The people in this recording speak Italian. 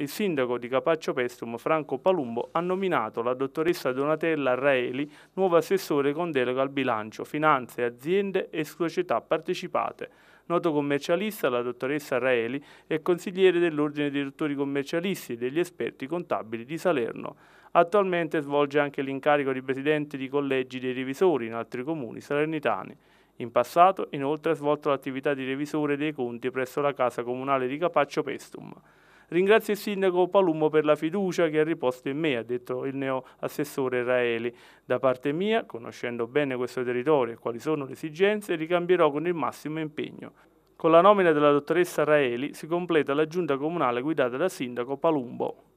il sindaco di Capaccio Pestum Franco Palumbo ha nominato la dottoressa Donatella Raeli nuovo assessore con delega al bilancio, finanze, aziende e società partecipate. Noto commercialista, la dottoressa Raeli è consigliere dell'Ordine dei dottori commercialisti e degli esperti contabili di Salerno. Attualmente svolge anche l'incarico di presidente di collegi dei revisori in altri comuni salernitani. In passato, inoltre, ha svolto l'attività di revisore dei conti presso la Casa Comunale di Capaccio Pestum. Ringrazio il sindaco Palumbo per la fiducia che ha riposto in me, ha detto il neo assessore Raeli. Da parte mia, conoscendo bene questo territorio e quali sono le esigenze, ricambierò con il massimo impegno. Con la nomina della dottoressa Raeli si completa la giunta comunale guidata dal sindaco Palumbo.